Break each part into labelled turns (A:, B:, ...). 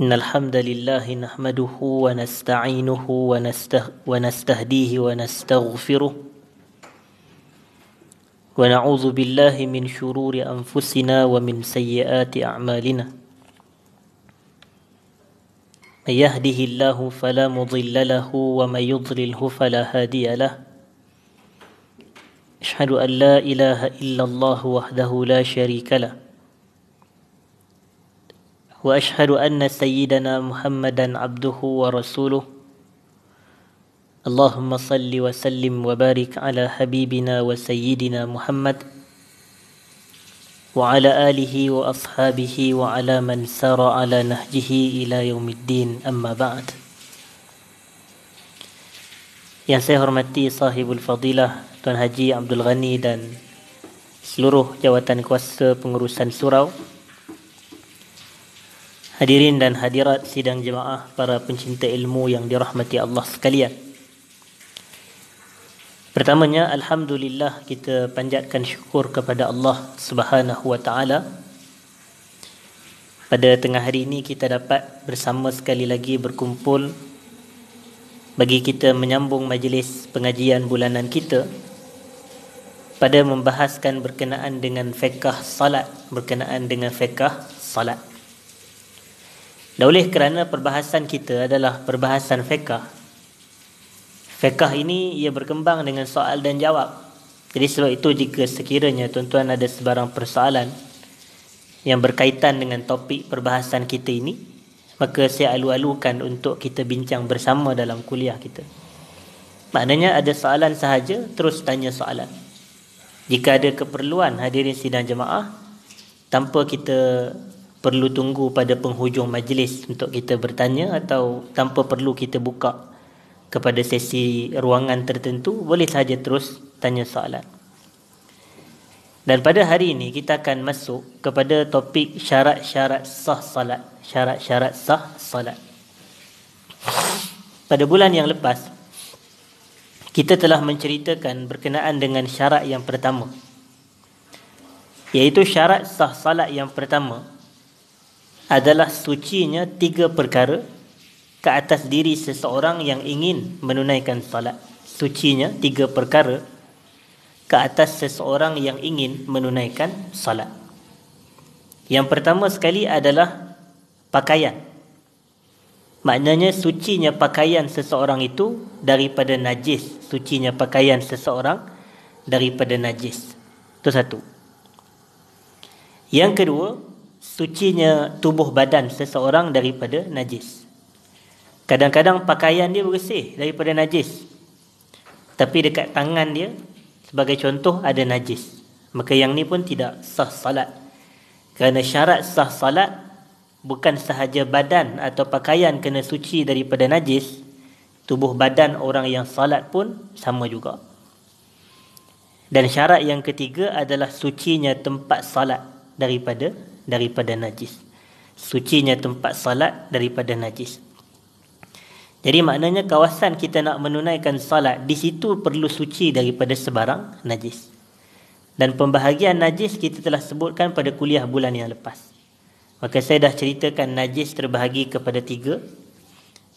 A: إن الحمد لله نحمده ونستعينه ونسته ونستهديه ونستغفره ونعوذ بالله من شرور أنفسنا ومن سيئات أعمالنا من يهده الله فلا مضل له ومن يضلله فلا هادي له أشهد أن لا إله إلا الله وحده لا شريك له واشهد ان سيدنا محمدا عبده ورسوله اللهم صل وسلم وبارك على حبيبنا وسيدنا محمد وعلى اله واصحابه وعلى من سار على نهجه الى يوم الدين اما بعد يا سيهر متي صاحب الفضيله تنهجي عبد الغني dan seluruh jawatan kuasa pengurusan surau Hadirin dan hadirat sidang jemaah para pencinta ilmu yang dirahmati Allah sekalian. Pertamanya alhamdulillah kita panjatkan syukur kepada Allah Subhanahu wa taala. Pada tengah hari ini kita dapat bersama sekali lagi berkumpul bagi kita menyambung majlis pengajian bulanan kita pada membahaskan berkenaan dengan fiqh salat, berkenaan dengan fiqh salat. Dan oleh kerana perbahasan kita adalah perbahasan fiqah. Fiqah ini ia berkembang dengan soal dan jawab. Jadi sebab itu jika sekiranya tuan-tuan ada sebarang persoalan yang berkaitan dengan topik perbahasan kita ini, maka saya alu-alukan untuk kita bincang bersama dalam kuliah kita. Maknanya ada soalan sahaja, terus tanya soalan. Jika ada keperluan hadirin sidang jemaah, tanpa kita perlu tunggu pada penghujung majlis untuk kita bertanya atau tanpa perlu kita buka kepada sesi ruangan tertentu boleh saja terus tanya soalan. Dan pada hari ini kita akan masuk kepada topik syarat-syarat sah salat, syarat-syarat sah salat. Pada bulan yang lepas kita telah menceritakan berkenaan dengan syarat yang pertama. yaitu syarat sah salat yang pertama adalah sucinya tiga perkara ke atas diri seseorang yang ingin menunaikan solat. Sucinya tiga perkara ke atas seseorang yang ingin menunaikan salat. Yang pertama sekali adalah pakaian. Maknanya sucinya pakaian seseorang itu daripada najis. Sucinya pakaian seseorang daripada najis. Itu satu. Yang kedua, sucinya tubuh badan seseorang daripada najis. Kadang-kadang pakaian dia bersih daripada najis. Tapi dekat tangan dia sebagai contoh ada najis. Maka yang ni pun tidak sah salat. Kerana syarat sah salat bukan sahaja badan atau pakaian kena suci daripada najis, tubuh badan orang yang salat pun sama juga. Dan syarat yang ketiga adalah sucinya tempat salat daripada daripada najis. Sucinya tempat salat daripada najis. Jadi maknanya kawasan kita nak menunaikan salat di situ perlu suci daripada sebarang najis. Dan pembahagian najis kita telah sebutkan pada kuliah bulan yang lepas. Maka saya dah ceritakan najis terbahagi kepada tiga.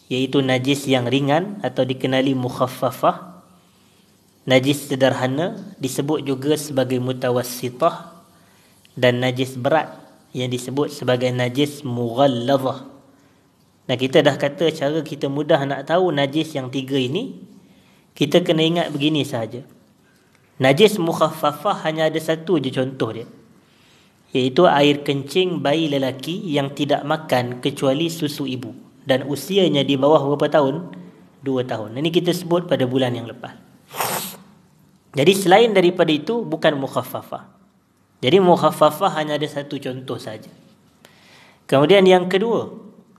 A: Iaitu najis yang ringan atau dikenali mukhaffafah. Najis sederhana disebut juga sebagai mutawassitah. Dan najis berat yang disebut sebagai najis mughalladhah. Dan kita dah kata cara kita mudah nak tahu najis yang tiga ini, kita kena ingat begini sahaja. Najis mukhaffafah hanya ada satu je contoh dia. Iaitu air kencing bayi lelaki yang tidak makan kecuali susu ibu. Dan usianya di bawah berapa tahun? Dua tahun. Ini kita sebut pada bulan yang lepas. Jadi selain daripada itu, bukan mukhaffafah. Jadi mukhaffafah hanya ada satu contoh saja. Kemudian yang kedua,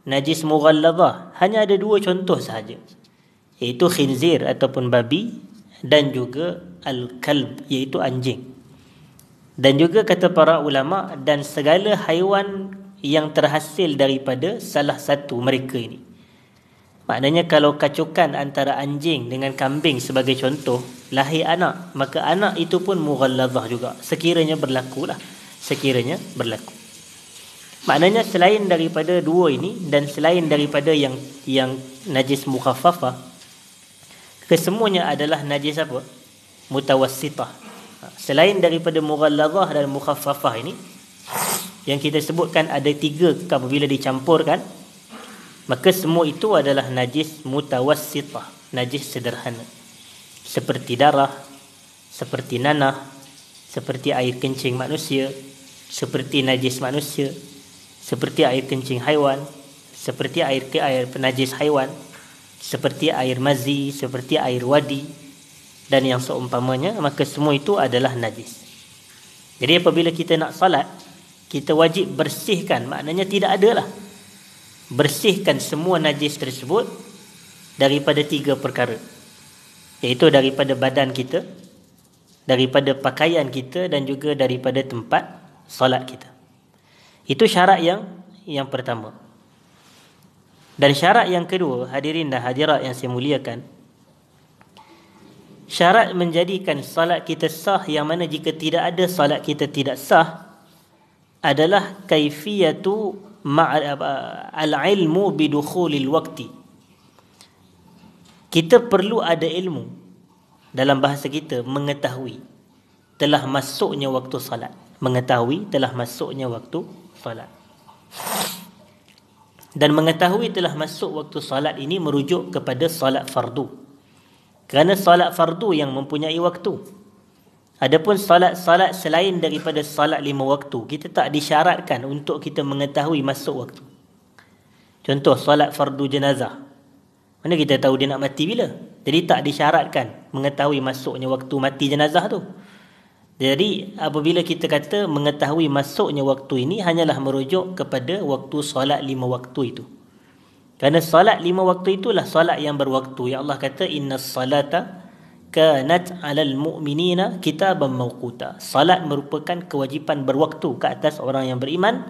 A: najis mughalladhah hanya ada dua contoh saja. Iaitu khinzir ataupun babi dan juga al-kalb iaitu anjing. Dan juga kata para ulama dan segala haiwan yang terhasil daripada salah satu mereka ini. Maknanya kalau kacukan antara anjing dengan kambing sebagai contoh lahir anak, maka anak itu pun mughalladhah juga. Sekiranya berlaku lah. Sekiranya berlaku. Maknanya selain daripada dua ini dan selain daripada yang yang najis mukhaffafah kesemuanya adalah najis apa? Mutawassitah. Selain daripada mughalladhah dan mukhaffafah ini yang kita sebutkan ada tiga apabila dicampurkan maka semua itu adalah najis mutawassitah najis sederhana seperti darah seperti nanah seperti air kencing manusia seperti najis manusia seperti air kencing haiwan seperti air ke air penajis haiwan seperti air mazi seperti air wadi dan yang seumpamanya maka semua itu adalah najis jadi apabila kita nak salat kita wajib bersihkan maknanya tidak adalah lah bersihkan semua najis tersebut daripada tiga perkara iaitu daripada badan kita daripada pakaian kita dan juga daripada tempat solat kita itu syarat yang yang pertama dan syarat yang kedua hadirin dan hadirat yang saya muliakan syarat menjadikan solat kita sah yang mana jika tidak ada solat kita tidak sah adalah kaifiyatu al-ilmu bidukhulil waqti. Kita perlu ada ilmu dalam bahasa kita mengetahui telah masuknya waktu salat. Mengetahui telah masuknya waktu salat. Dan mengetahui telah masuk waktu salat ini merujuk kepada salat fardu. Kerana salat fardu yang mempunyai waktu. Adapun salat-salat selain daripada salat lima waktu, kita tak disyaratkan untuk kita mengetahui masuk waktu. Contoh salat fardu jenazah. Mana kita tahu dia nak mati bila? Jadi tak disyaratkan mengetahui masuknya waktu mati jenazah tu. Jadi apabila kita kata mengetahui masuknya waktu ini hanyalah merujuk kepada waktu salat lima waktu itu. Kerana salat lima waktu itulah salat yang berwaktu. Ya Allah kata inna salata kanat alal mu'minina kitaban mawquta. Salat merupakan kewajipan berwaktu ke atas orang yang beriman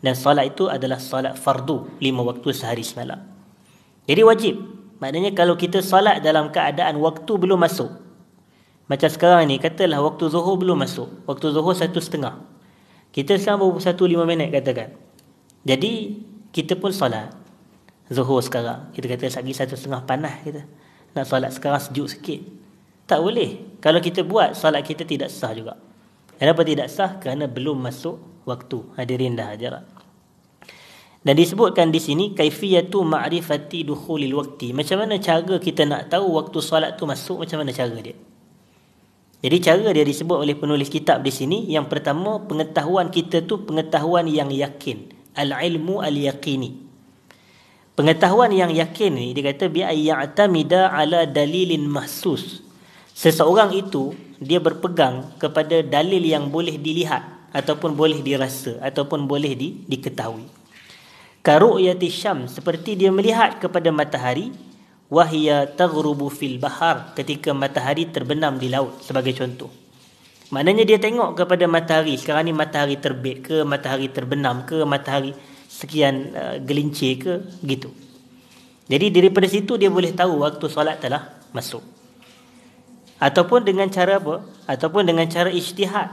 A: dan salat itu adalah salat fardu lima waktu sehari semalam. Jadi wajib. Maknanya kalau kita salat dalam keadaan waktu belum masuk. Macam sekarang ni katalah waktu zuhur belum masuk. Waktu zuhur satu setengah. Kita sekarang baru satu lima minit katakan. Jadi kita pun salat. Zuhur sekarang. Kita kata lagi satu setengah panah kita. Nak salat sekarang sejuk sikit. Tak boleh. Kalau kita buat, solat kita tidak sah juga. Kenapa tidak sah? Kerana belum masuk waktu. Hadirin dah hadirat. Dan disebutkan di sini, kaifiyatu ma'rifati dukhulil waqti. Macam mana cara kita nak tahu waktu solat tu masuk, macam mana cara dia? Jadi cara dia disebut oleh penulis kitab di sini, yang pertama, pengetahuan kita tu pengetahuan yang yakin. Al-ilmu al-yaqini. Pengetahuan yang yakin ni dia kata bi ayyatamida ala dalilin mahsus seseorang itu dia berpegang kepada dalil yang boleh dilihat ataupun boleh dirasa ataupun boleh di, diketahui. yati syam seperti dia melihat kepada matahari wahia taghrubu fil bahar ketika matahari terbenam di laut sebagai contoh. Maknanya dia tengok kepada matahari sekarang ni matahari terbit ke matahari terbenam ke matahari sekian uh, gelincir ke gitu. Jadi daripada situ dia boleh tahu waktu solat telah masuk ataupun dengan cara apa ataupun dengan cara ijtihad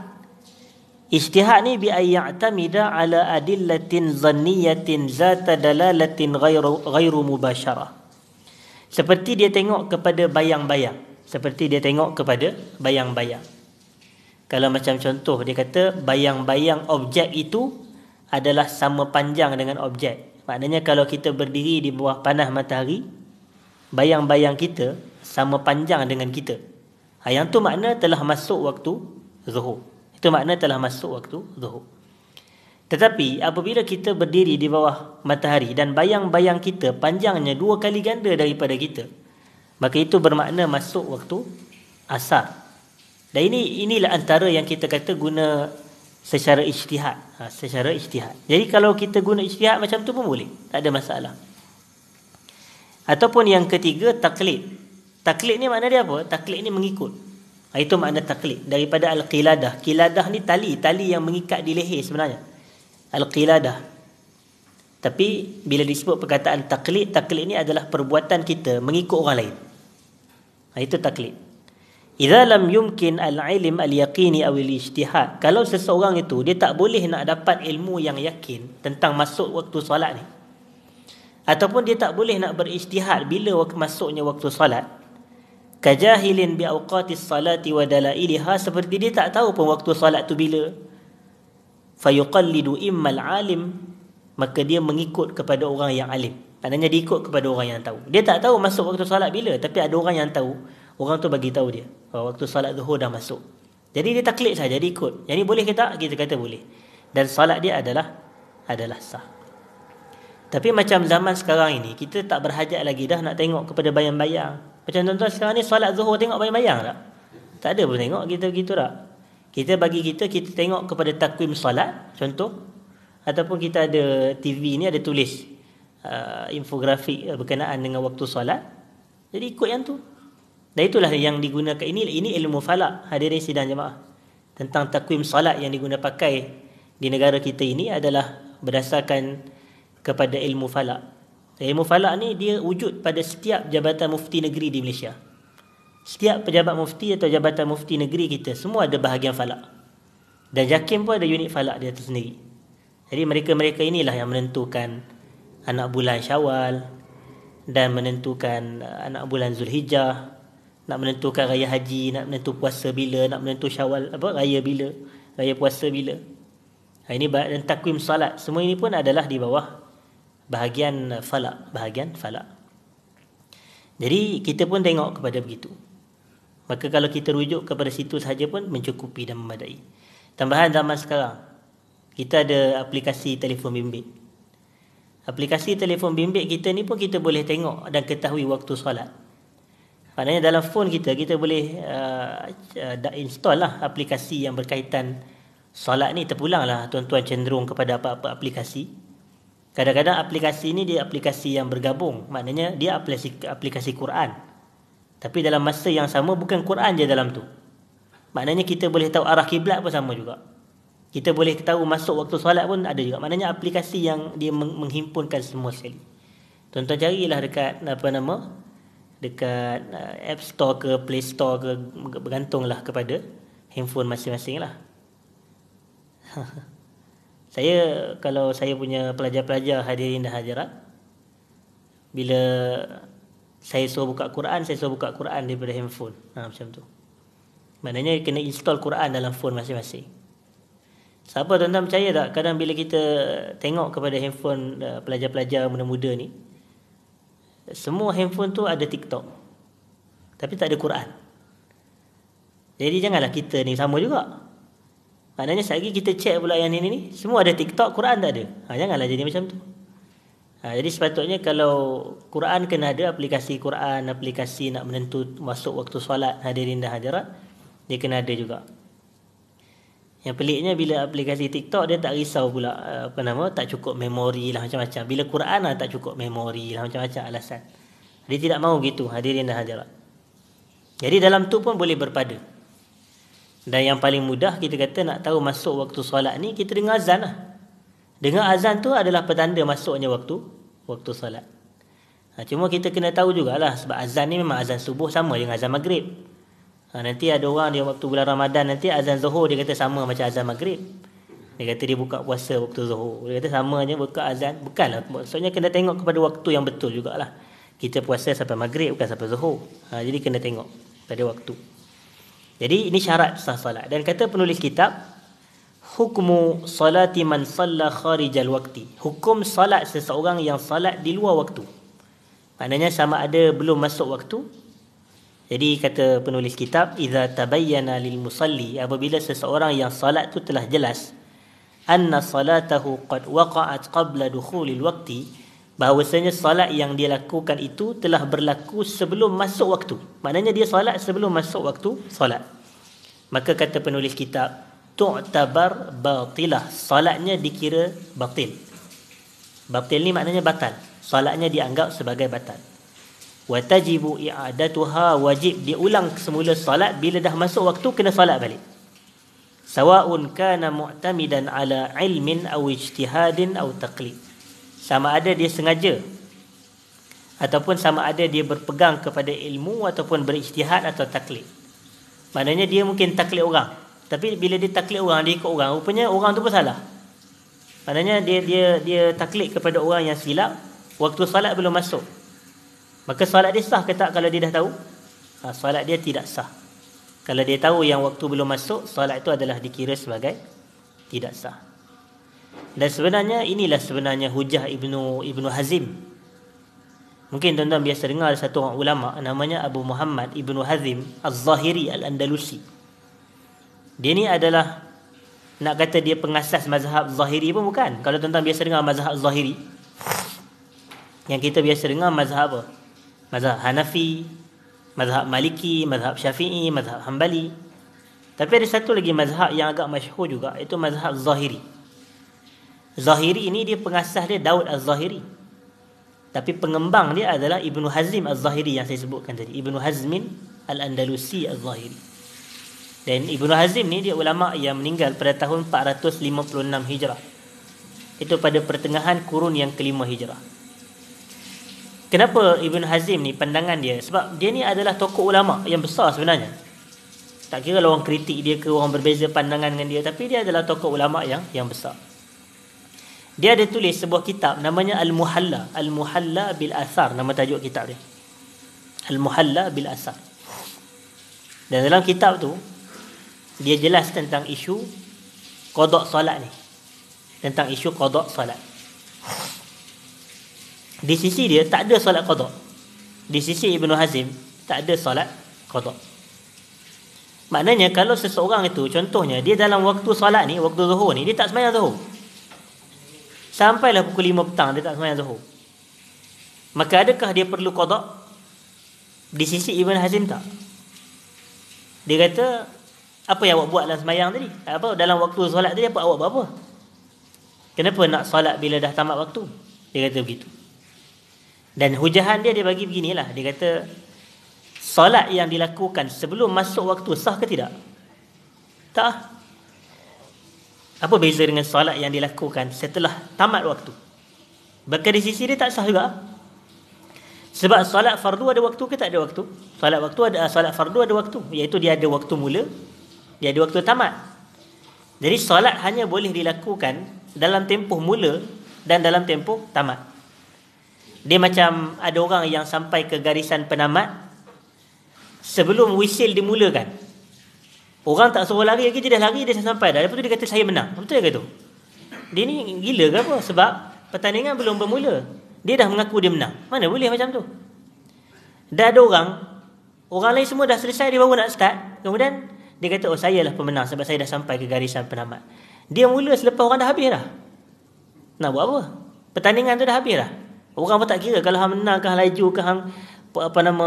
A: ijtihad ni bi ayyatamida ala adillatin zanniyatin zata dalalatin ghairu ghairu mubashara seperti dia tengok kepada bayang-bayang seperti dia tengok kepada bayang-bayang kalau macam contoh dia kata bayang-bayang objek itu adalah sama panjang dengan objek maknanya kalau kita berdiri di bawah panah matahari bayang-bayang kita sama panjang dengan kita Ha, yang tu makna telah masuk waktu zuhur. Itu makna telah masuk waktu zuhur. Tetapi apabila kita berdiri di bawah matahari dan bayang-bayang kita panjangnya dua kali ganda daripada kita, maka itu bermakna masuk waktu asar. Dan ini inilah antara yang kita kata guna secara ijtihad. Ha, secara ijtihad. Jadi kalau kita guna ijtihad macam tu pun boleh. Tak ada masalah. Ataupun yang ketiga taklid. Taklid ni makna dia apa? Taklid ni mengikut. Ha, itu makna taklid daripada al-qiladah. Qiladah ni tali, tali yang mengikat di leher sebenarnya. Al-qiladah. Tapi bila disebut perkataan taklid, taklid ni adalah perbuatan kita mengikut orang lain. Ha, itu taklid. Idza lam yumkin al-ilm al-yaqini aw al-ijtihad. Kalau seseorang itu dia tak boleh nak dapat ilmu yang yakin tentang masuk waktu solat ni. Ataupun dia tak boleh nak berijtihad bila masuknya waktu solat kajahilin bi awqatis salati wa dalailiha seperti dia tak tahu pun waktu salat tu bila fayuqallidu immal alim maka dia mengikut kepada orang yang alim maknanya ikut kepada orang yang tahu dia tak tahu masuk waktu salat bila tapi ada orang yang tahu orang tu bagi tahu dia bahawa oh, waktu salat zuhur dah masuk jadi dia taklid saja dia ikut Jadi boleh kita kita kata boleh dan salat dia adalah adalah sah tapi macam zaman sekarang ini kita tak berhajat lagi dah nak tengok kepada bayang-bayang macam tuan-tuan sekarang ni solat zuhur tengok bayang-bayang tak? Tak ada pun tengok kita begitu tak? Kita bagi kita, kita tengok kepada takwim solat, contoh. Ataupun kita ada TV ni ada tulis uh, infografik berkenaan dengan waktu solat. Jadi ikut yang tu. Dan itulah yang digunakan. Ini ini ilmu falak hadirin sidang jemaah. Tentang takwim solat yang digunakan pakai di negara kita ini adalah berdasarkan kepada ilmu falak. Ilmu falak ni dia wujud pada setiap jabatan mufti negeri di Malaysia. Setiap pejabat mufti atau jabatan mufti negeri kita semua ada bahagian falak. Dan Jakim pun ada unit falak dia tersendiri. Jadi mereka-mereka inilah yang menentukan anak bulan Syawal dan menentukan uh, anak bulan Zulhijjah, nak menentukan raya haji, nak menentu puasa bila, nak menentu Syawal apa raya bila, raya puasa bila. Ini dan takwim salat. Semua ini pun adalah di bawah bahagian falak bahagian falak jadi kita pun tengok kepada begitu maka kalau kita rujuk kepada situ saja pun mencukupi dan memadai tambahan zaman sekarang kita ada aplikasi telefon bimbit aplikasi telefon bimbit kita ni pun kita boleh tengok dan ketahui waktu solat Maknanya dalam phone kita, kita boleh uh, uh, install lah aplikasi yang berkaitan solat ni terpulang lah tuan-tuan cenderung kepada apa-apa aplikasi. Kadang-kadang aplikasi ini dia aplikasi yang bergabung. Maknanya dia aplikasi aplikasi Quran. Tapi dalam masa yang sama bukan Quran je dalam tu. Maknanya kita boleh tahu arah kiblat pun sama juga. Kita boleh tahu masuk waktu solat pun ada juga. Maknanya aplikasi yang dia menghimpunkan semua sekali. Tuan-tuan carilah dekat apa nama? Dekat uh, App Store ke Play Store ke bergantunglah kepada handphone masing-masing lah. saya kalau saya punya pelajar-pelajar hadirin dan hadirat bila saya suruh buka Quran saya suruh buka Quran di daripada handphone ha, macam tu maknanya kena install Quran dalam phone masing-masing siapa tuan-tuan percaya tak kadang bila kita tengok kepada handphone eh, pelajar-pelajar muda-muda ni semua handphone tu ada TikTok tapi tak ada Quran jadi janganlah kita ni sama juga Maknanya sehari kita check pula yang ini ni Semua ada TikTok, Quran tak ada ha, Janganlah jadi macam tu ha, Jadi sepatutnya kalau Quran kena ada Aplikasi Quran, aplikasi nak menentu Masuk waktu solat hadirin dan hadirat Dia kena ada juga yang peliknya bila aplikasi TikTok dia tak risau pula eh, apa nama tak cukup memori lah macam-macam. Bila Quran lah tak cukup memori lah macam-macam alasan. Dia tidak mau gitu hadirin dan hadirat. Jadi dalam tu pun boleh berpada. Dan yang paling mudah kita kata nak tahu masuk waktu solat ni kita dengar azan lah. Dengar azan tu adalah petanda masuknya waktu waktu solat. Ha, cuma kita kena tahu jugalah sebab azan ni memang azan subuh sama dengan azan maghrib. Ha, nanti ada orang dia waktu bulan Ramadan nanti azan zuhur dia kata sama macam azan maghrib. Dia kata dia buka puasa waktu zuhur. Dia kata sama je buka azan. Bukanlah. Maksudnya kena tengok kepada waktu yang betul jugalah. Kita puasa sampai maghrib bukan sampai zuhur. Ha, jadi kena tengok pada waktu. Jadi ini syarat sah solat dan kata penulis kitab hukmu salati man salla kharijal waqti. Hukum salat seseorang yang salat di luar waktu. Maknanya sama ada belum masuk waktu. Jadi kata penulis kitab idza tabayyana lil musalli apabila seseorang yang salat tu telah jelas anna salatahu qad waqa'at qabla dukhulil waqti bahawasanya solat yang dia lakukan itu telah berlaku sebelum masuk waktu. Maknanya dia solat sebelum masuk waktu solat. Maka kata penulis kitab, tu'tabar batilah. Solatnya dikira batil. Batil ni maknanya batal. Solatnya dianggap sebagai batal. Wa tajibu i'adatuha wajib diulang semula solat bila dah masuk waktu kena solat balik. Sawa'un kana mu'tamidan ala ilmin aw ijtihadin aw taqlid sama ada dia sengaja ataupun sama ada dia berpegang kepada ilmu ataupun berijtihad atau taklid. Maknanya dia mungkin taklid orang. Tapi bila dia taklid orang, dia ikut orang, rupanya orang tu pun salah. Maknanya dia dia dia taklid kepada orang yang silap waktu salat belum masuk. Maka salat dia sah ke tak kalau dia dah tahu? Ha, solat dia tidak sah. Kalau dia tahu yang waktu belum masuk, salat itu adalah dikira sebagai tidak sah. Dan sebenarnya inilah sebenarnya hujah Ibnu Ibnu Hazim. Mungkin tuan-tuan biasa dengar ada satu orang ulama namanya Abu Muhammad Ibnu Hazim Az-Zahiri Al-Andalusi. Dia ni adalah nak kata dia pengasas mazhab Zahiri pun bukan. Kalau tuan-tuan biasa dengar mazhab Zahiri yang kita biasa dengar mazhab apa? Mazhab Hanafi, mazhab Maliki, mazhab Syafi'i, mazhab Hambali. Tapi ada satu lagi mazhab yang agak masyhur juga itu mazhab Zahiri. Zahiri ini dia pengasas dia Daud Az-Zahiri. Tapi pengembang dia adalah Ibnu Hazm Az-Zahiri yang saya sebutkan tadi. Ibnu Hazm Al-Andalusi Az-Zahiri. Dan Ibnu Hazm ni dia ulama yang meninggal pada tahun 456 Hijrah. Itu pada pertengahan kurun yang kelima Hijrah. Kenapa Ibn Hazim ni pandangan dia? Sebab dia ni adalah tokoh ulama yang besar sebenarnya. Tak kira lah orang kritik dia ke orang berbeza pandangan dengan dia. Tapi dia adalah tokoh ulama yang yang besar. Dia ada tulis sebuah kitab namanya Al-Muhalla, Al-Muhalla bil Athar nama tajuk kitab dia. Al-Muhalla bil Athar. Dan dalam kitab tu dia jelas tentang isu qada solat ni. Tentang isu qada solat. Di sisi dia tak ada solat qada. Di sisi Ibnu Hazim tak ada solat qada. Maknanya kalau seseorang itu contohnya dia dalam waktu solat ni, waktu Zuhur ni dia tak sembahyang Zuhur. Sampailah pukul 5 petang dia tak semayang zuhur. Maka adakah dia perlu qada? Di sisi Ibn Hazim tak? Dia kata apa yang awak buat dalam semayang tadi? Apa dalam waktu solat tadi apa awak buat apa? Kenapa nak solat bila dah tamat waktu? Dia kata begitu. Dan hujahan dia dia bagi beginilah. Dia kata solat yang dilakukan sebelum masuk waktu sah ke tidak? Tak. Ah. Apa beza dengan solat yang dilakukan setelah tamat waktu? Bahkan di sisi dia tak sah juga. Sebab solat fardu ada waktu ke tak ada waktu? Solat waktu ada ah, solat fardu ada waktu, iaitu dia ada waktu mula, dia ada waktu tamat. Jadi solat hanya boleh dilakukan dalam tempoh mula dan dalam tempoh tamat. Dia macam ada orang yang sampai ke garisan penamat sebelum wisil dimulakan. Orang tak suruh lari lagi, dia dah lari, dia dah sampai dah. Lepas tu dia kata, saya menang. Betul ke tu? Dia ni gila ke apa? Sebab pertandingan belum bermula. Dia dah mengaku dia menang. Mana boleh macam tu? Dah ada orang, orang lain semua dah selesai, dia baru nak start. Kemudian, dia kata, oh saya lah pemenang sebab saya dah sampai ke garisan penamat. Dia mula selepas orang dah habis dah. Nak buat apa? Pertandingan tu dah habis dah. Orang pun tak kira kalau hang menang ke hang laju ke hang apa nama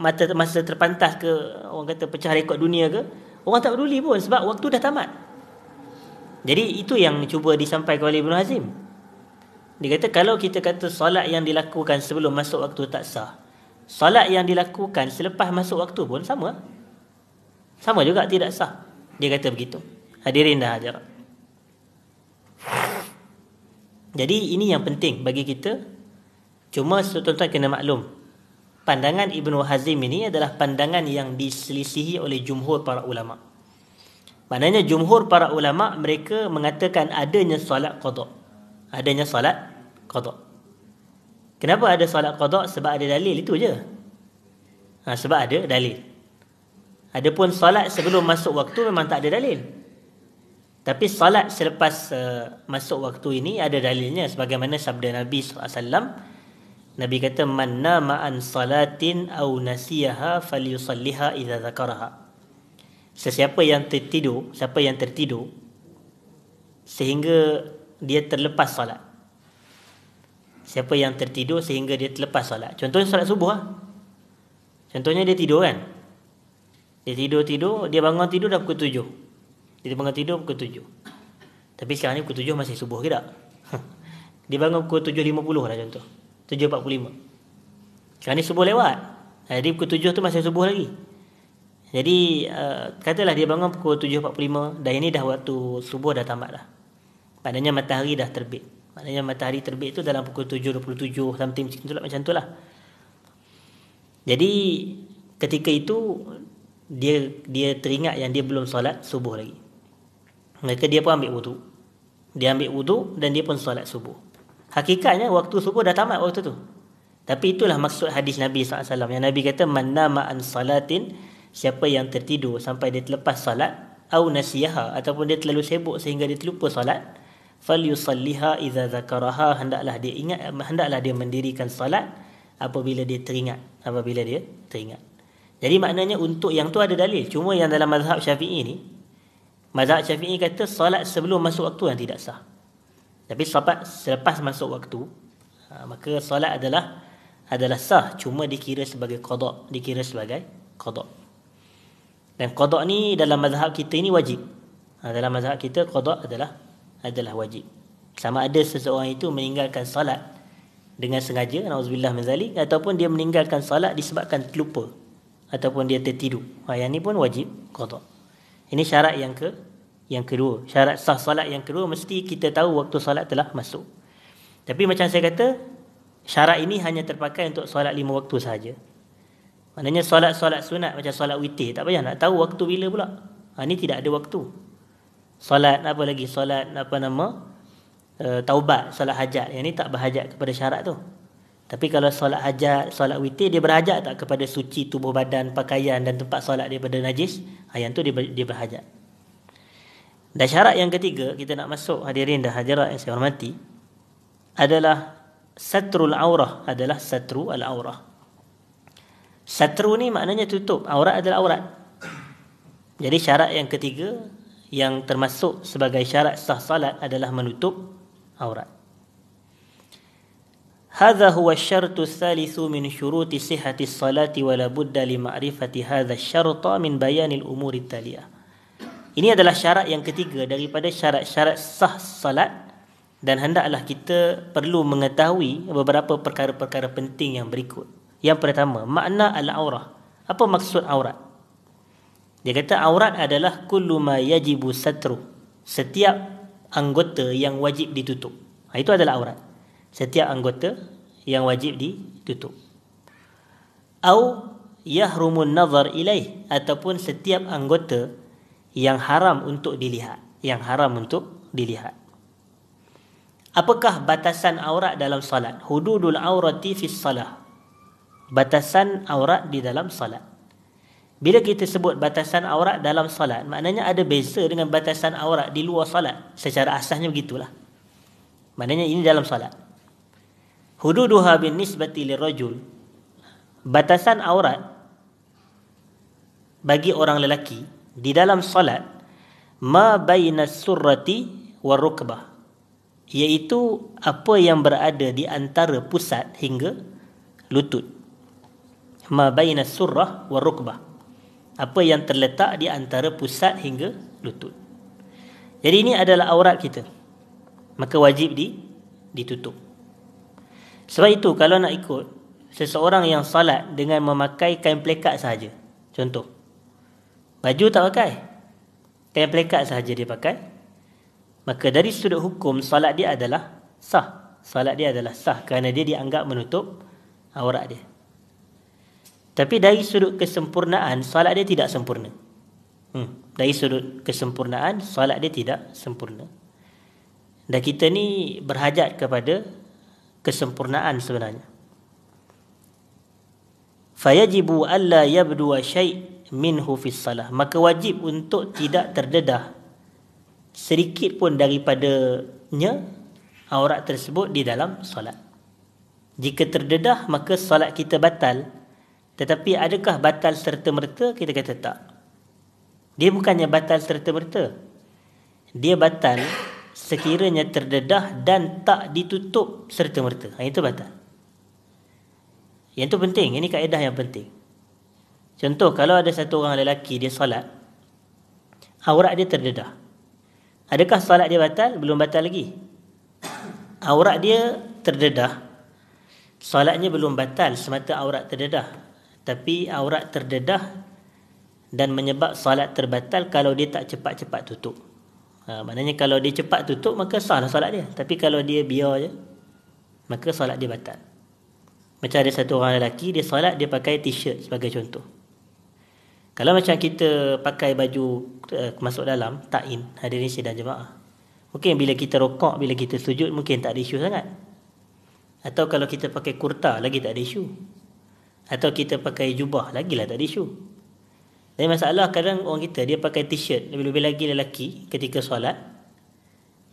A: mata masa terpantas ke orang kata pecah rekod dunia ke Orang tak peduli pun sebab waktu dah tamat. Jadi itu yang cuba disampaikan oleh Ibn Hazim. Dia kata kalau kita kata solat yang dilakukan sebelum masuk waktu tak sah. Solat yang dilakukan selepas masuk waktu pun sama. Sama juga tidak sah. Dia kata begitu. Hadirin dah ajar. Jadi ini yang penting bagi kita. Cuma tuan-tuan kena maklum pandangan Ibnu Hazim ini adalah pandangan yang diselisihi oleh jumhur para ulama. Maknanya jumhur para ulama mereka mengatakan adanya solat qada. Adanya solat qada. Kenapa ada solat qada? Sebab ada dalil itu je. Ha, sebab ada dalil. Adapun solat sebelum masuk waktu memang tak ada dalil. Tapi solat selepas uh, masuk waktu ini ada dalilnya sebagaimana sabda Nabi sallallahu alaihi wasallam Nabi kata man nama an salatin au nasiyaha falyusalliha idza zakaraha. Sesiapa yang tertidur, siapa yang tertidur sehingga dia terlepas solat. Siapa yang tertidur sehingga dia terlepas solat. Contohnya solat subuh lah. Contohnya dia tidur kan. Dia tidur-tidur, dia bangun tidur dah pukul tujuh. Dia bangun tidur pukul tujuh. Tapi sekarang ni pukul tujuh masih subuh ke tak? Dia bangun pukul tujuh lima puluh lah contoh. 7.45 Kerana subuh lewat Jadi eh, pukul 7 tu masih subuh lagi Jadi uh, katalah dia bangun pukul 7.45 Dan ini dah waktu subuh dah tamat dah Maknanya matahari dah terbit Maknanya matahari terbit tu dalam pukul 7.27 Something macam tu lah, macam tu lah. Jadi ketika itu dia dia teringat yang dia belum solat subuh lagi. Maka dia pun ambil wuduk. Dia ambil wuduk dan dia pun solat subuh. Hakikatnya waktu subuh dah tamat waktu tu. Tapi itulah maksud hadis Nabi SAW. Yang Nabi kata, Manama an salatin, siapa yang tertidur sampai dia terlepas salat, au nasiyaha, ataupun dia terlalu sibuk sehingga dia terlupa salat, fal yusalliha iza zakaraha, hendaklah dia ingat, hendaklah dia mendirikan salat, apabila dia teringat. Apabila dia teringat. Jadi maknanya untuk yang tu ada dalil. Cuma yang dalam mazhab syafi'i ni, mazhab syafi'i kata, salat sebelum masuk waktu yang tidak sah. Tapi selepas, selepas masuk waktu ha, Maka solat adalah Adalah sah Cuma dikira sebagai kodok Dikira sebagai kodok Dan kodok ni dalam mazhab kita ni wajib ha, Dalam mazhab kita kodok adalah Adalah wajib Sama ada seseorang itu meninggalkan solat Dengan sengaja Nauzubillah min zalik Ataupun dia meninggalkan solat disebabkan terlupa Ataupun dia tertidur ha, Yang ni pun wajib kodok Ini syarat yang ke yang kedua. Syarat sah salat yang kedua mesti kita tahu waktu salat telah masuk. Tapi macam saya kata, syarat ini hanya terpakai untuk salat lima waktu sahaja. Maknanya salat-salat sunat macam salat witih. Tak payah nak tahu waktu bila pula. Ha, ini tidak ada waktu. Salat apa lagi? Salat apa nama? E, taubat, salat hajat. Yang ini tak berhajat kepada syarat tu. Tapi kalau solat hajat, solat witir, dia berhajat tak kepada suci tubuh badan, pakaian dan tempat solat daripada najis? Ayat ha, tu dia berhajat. Dan syarat yang ketiga kita nak masuk hadirin dan hadirat yang saya hormati adalah satrul aurah adalah satru al aurah. Satru ni maknanya tutup, aurat adalah aurat. Jadi syarat yang ketiga yang termasuk sebagai syarat sah salat adalah menutup aurat. Hadza huwa syartu tsalitsu min syuruti sihhati salati wa la budda li ma'rifati hadza syarta min bayanil umuri taliyah. Ini adalah syarat yang ketiga daripada syarat-syarat sah salat dan hendaklah kita perlu mengetahui beberapa perkara-perkara penting yang berikut. Yang pertama, makna al-aurah. Apa maksud aurat? Dia kata aurat adalah kullu ma yajibu satru. Setiap anggota yang wajib ditutup. Ha, itu adalah aurat. Setiap anggota yang wajib ditutup. Au yahrumun nazar ilaih ataupun setiap anggota yang haram untuk dilihat yang haram untuk dilihat apakah batasan aurat dalam salat hududul aurati fi salat. batasan aurat di dalam salat bila kita sebut batasan aurat dalam salat maknanya ada beza dengan batasan aurat di luar salat secara asasnya begitulah maknanya ini dalam salat hududuha bin nisbati lirajul batasan aurat bagi orang lelaki di dalam salat ma baina surati war rukbah iaitu apa yang berada di antara pusat hingga lutut ma baina surah war rukbah apa yang terletak di antara pusat hingga lutut jadi ini adalah aurat kita maka wajib di ditutup sebab itu kalau nak ikut seseorang yang salat dengan memakai kain pelekat saja contoh Baju tak pakai. Kain plekat sahaja dia pakai. Maka dari sudut hukum, salat dia adalah sah. Salat dia adalah sah kerana dia dianggap menutup aurat dia. Tapi dari sudut kesempurnaan, salat dia tidak sempurna. Hmm. Dari sudut kesempurnaan, salat dia tidak sempurna. Dan kita ni berhajat kepada kesempurnaan sebenarnya. Fayajibu alla yabdu shay minhu fis salah maka wajib untuk tidak terdedah sedikit pun daripadanya aurat tersebut di dalam solat jika terdedah maka solat kita batal tetapi adakah batal serta-merta kita kata tak dia bukannya batal serta-merta dia batal sekiranya terdedah dan tak ditutup serta-merta. Ha, itu batal. Yang itu penting. Ini kaedah yang penting. Contoh kalau ada satu orang lelaki dia solat aurat dia terdedah. Adakah solat dia batal? Belum batal lagi. Aurat dia terdedah. Solatnya belum batal semata aurat terdedah. Tapi aurat terdedah dan menyebab solat terbatal kalau dia tak cepat-cepat tutup. Ha, maknanya kalau dia cepat tutup maka sahlah solat dia. Tapi kalau dia biar je maka solat dia batal. Macam ada satu orang lelaki dia solat dia pakai t-shirt sebagai contoh. Kalau macam kita pakai baju uh, masuk dalam, tak in, hadirin sidang jemaah. Mungkin bila kita rokok, bila kita sujud, mungkin tak ada isu sangat. Atau kalau kita pakai kurta, lagi tak ada isu. Atau kita pakai jubah, lagi lah tak ada isu. Dan masalah kadang orang kita, dia pakai t-shirt, lebih-lebih lagi lelaki ketika solat.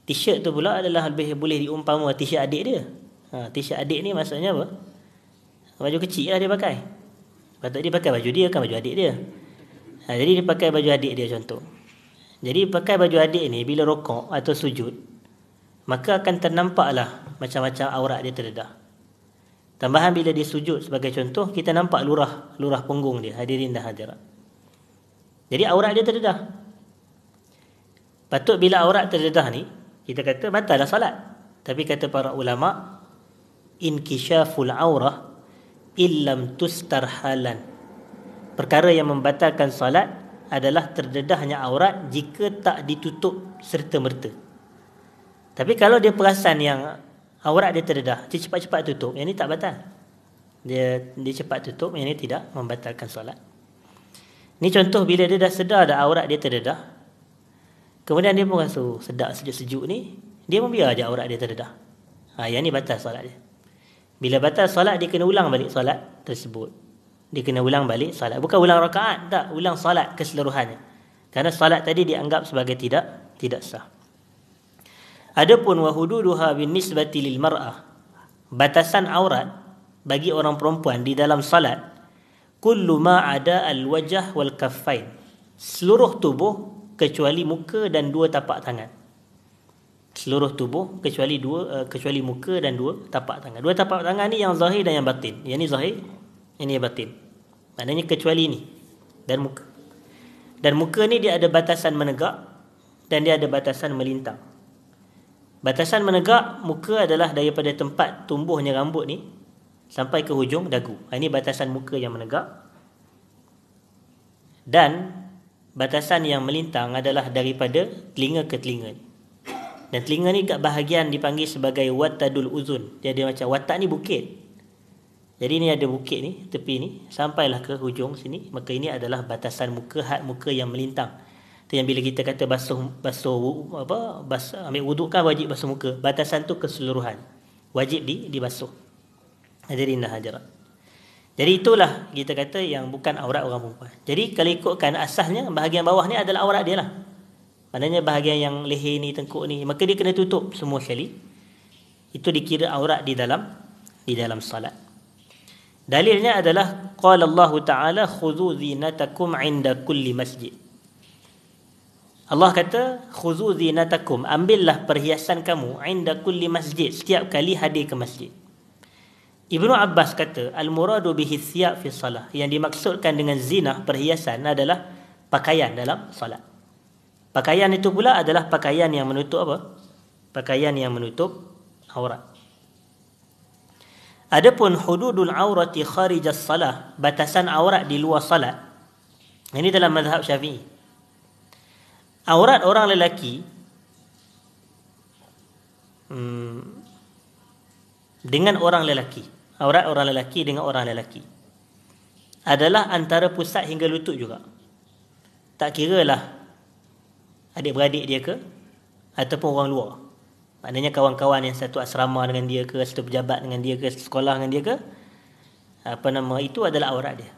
A: T-shirt tu pula adalah lebih boleh diumpama t-shirt adik dia. Ha, t-shirt adik ni maksudnya apa? Baju kecil lah dia pakai. Sebab dia pakai baju dia kan baju adik dia. Ha, jadi dia pakai baju adik dia contoh. Jadi pakai baju adik ni bila rokok atau sujud, maka akan ternampak lah macam-macam aurat dia terdedah. Tambahan bila dia sujud sebagai contoh, kita nampak lurah lurah punggung dia hadirin dan hadirat. Jadi aurat dia terdedah. Patut bila aurat terdedah ni, kita kata batallah solat. Tapi kata para ulama, inkishaful aurah illam tustarhalan perkara yang membatalkan solat adalah terdedahnya aurat jika tak ditutup serta merta. Tapi kalau dia perasan yang aurat dia terdedah, dia cepat-cepat tutup, yang ini tak batal. Dia dia cepat tutup, yang ini tidak membatalkan solat. Ini contoh bila dia dah sedar dah aurat dia terdedah. Kemudian dia pun rasa oh, sedap sejuk-sejuk ni, dia membiar je aurat dia terdedah. Ha, yang ini batal solat dia. Bila batal solat, dia kena ulang balik solat tersebut dia kena ulang balik salat bukan ulang rakaat tak ulang salat keseluruhannya Karena salat tadi dianggap sebagai tidak tidak sah adapun wahududuha bin nisbati lil mar'ah batasan aurat bagi orang perempuan di dalam salat kullu ma ada al wajah wal kaffain seluruh tubuh kecuali muka dan dua tapak tangan seluruh tubuh kecuali dua uh, kecuali muka dan dua tapak tangan. Dua tapak tangan ni yang zahir dan yang batin. Yang ni zahir, ini batin. Maknanya kecuali ini dan muka. Dan muka ni dia ada batasan menegak dan dia ada batasan melintang. Batasan menegak muka adalah daripada tempat tumbuhnya rambut ni sampai ke hujung dagu. Ha, ini batasan muka yang menegak. Dan batasan yang melintang adalah daripada telinga ke telinga. Dan telinga ni kat bahagian dipanggil sebagai watadul uzun. Dia ada macam watak ni bukit. Jadi ini ada bukit ni, tepi ni, sampailah ke hujung sini, maka ini adalah batasan muka had muka yang melintang. Itu yang bila kita kata basuh basuh apa basuh ambil wuduk kan wajib basuh muka. Batasan tu keseluruhan. Wajib di dibasuh. Jadi indah hadirat. Jadi itulah kita kata yang bukan aurat orang perempuan. Jadi kalau ikutkan asalnya bahagian bawah ni adalah aurat dia lah. Maknanya bahagian yang leher ni, tengkuk ni, maka dia kena tutup semua sekali. Itu dikira aurat di dalam di dalam solat. Dalilnya adalah qala Allah Taala khudhu zinatakum 'inda kulli masjid. Allah kata khudhu zinatakum ambillah perhiasan kamu 'inda kulli masjid setiap kali hadir ke masjid. Ibnu Abbas kata al-muradu bihi thiyab fi salah yang dimaksudkan dengan zinah perhiasan adalah pakaian dalam solat. Pakaian itu pula adalah pakaian yang menutup apa? Pakaian yang menutup aurat. Adapun hududul aurati kharijas salah, batasan aurat di luar salat. Ini dalam mazhab Syafi'i. Aurat orang lelaki hmm, dengan orang lelaki. Aurat orang lelaki dengan orang lelaki adalah antara pusat hingga lutut juga. Tak kiralah adik-beradik dia ke ataupun orang luar. Maknanya kawan-kawan yang satu asrama dengan dia ke, satu pejabat dengan dia ke, satu sekolah dengan dia ke. Apa nama itu adalah aurat dia.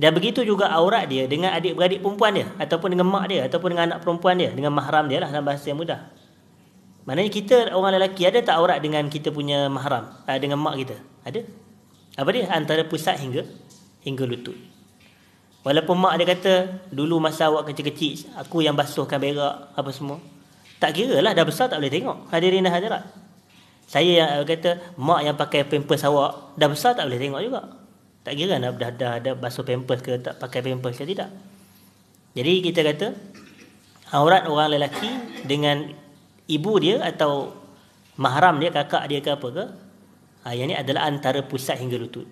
A: Dan begitu juga aurat dia dengan adik-beradik perempuan dia. Ataupun dengan mak dia. Ataupun dengan anak perempuan dia. Dengan mahram dia lah dalam bahasa yang mudah. Maknanya kita orang lelaki ada tak aurat dengan kita punya mahram? Ah, dengan mak kita? Ada. Apa dia? Antara pusat hingga hingga lutut. Walaupun mak dia kata, dulu masa awak kecil-kecil, aku yang basuhkan berak, apa semua. Tak kira lah dah besar tak boleh tengok Hadirin dan hadirat Saya yang eh, kata mak yang pakai pampers awak Dah besar tak boleh tengok juga Tak kira dah, dah, dah, dah basuh pampers ke tak pakai pampers ke tidak Jadi kita kata Aurat orang lelaki dengan ibu dia atau mahram dia, kakak dia ke apa ke ha, Yang ni adalah antara pusat hingga lutut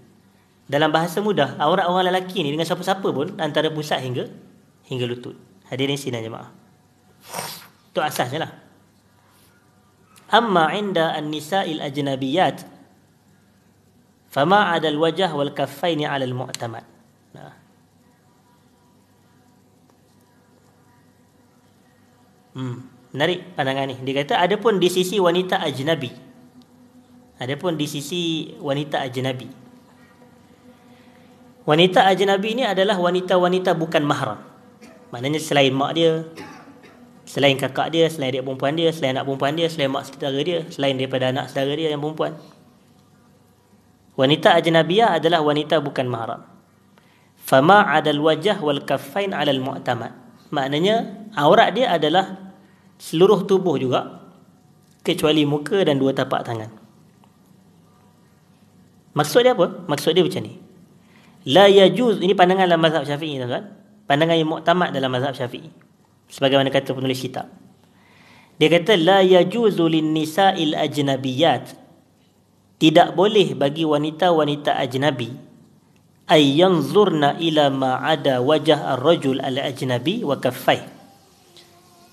A: dalam bahasa mudah, aurat orang lelaki ni dengan siapa-siapa pun antara pusat hingga hingga lutut. Hadirin sini jemaah. Ya, itu asasnya lah. Amma inda an-nisa'il ajnabiyat fama 'ada al-wajh wal kaffaini 'ala al-mu'tamad. Nah. Hmm, menarik pandangan ni. Dia kata adapun di sisi wanita ajnabi. Adapun di sisi wanita ajnabi. Wanita ajnabi ni adalah wanita-wanita bukan mahram. Maknanya selain mak dia, selain kakak dia, selain adik perempuan dia, selain anak perempuan dia, selain mak saudara dia, selain daripada anak saudara dia yang perempuan. Wanita ajnabiyah adalah wanita bukan mahram. Fama adal wajah wal kafain alal mu'tamad. Maknanya aurat dia adalah seluruh tubuh juga kecuali muka dan dua tapak tangan. Maksud dia apa? Maksud dia macam ni. La yajuz ini pandangan dalam mazhab Syafi'i tuan-tuan. Pandangan yang muktamad dalam mazhab Syafi'i sebagaimana kata penulis kitab dia kata la yajuzu lin nisa'il ajnabiyat tidak boleh bagi wanita-wanita ajnabi ayanzurna ila ma ada wajah ar-rajul al-ajnabi wa kaffai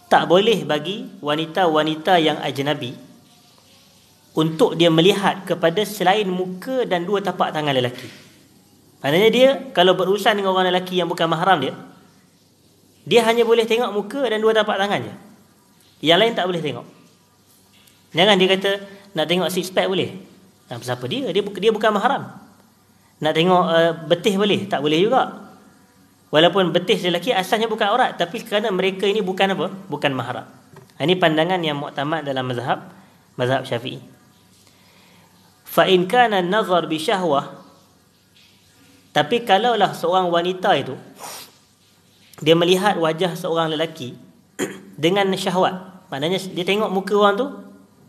A: tak boleh bagi wanita-wanita yang ajnabi untuk dia melihat kepada selain muka dan dua tapak tangan lelaki. Maknanya dia kalau berurusan dengan orang lelaki yang bukan mahram dia, dia hanya boleh tengok muka dan dua tapak tangan je. Yang lain tak boleh tengok. Jangan dia kata nak tengok six pack boleh. Nah, siapa dia? Dia dia bukan mahram. Nak tengok uh, betih boleh? Tak boleh juga. Walaupun betih lelaki asalnya bukan aurat tapi kerana mereka ini bukan apa? Bukan mahram. Ini pandangan yang muktamad dalam mazhab mazhab Syafi'i. Fa in kana nazar bi syahwah tapi kalaulah seorang wanita itu dia melihat wajah seorang lelaki dengan syahwat maknanya dia tengok muka orang tu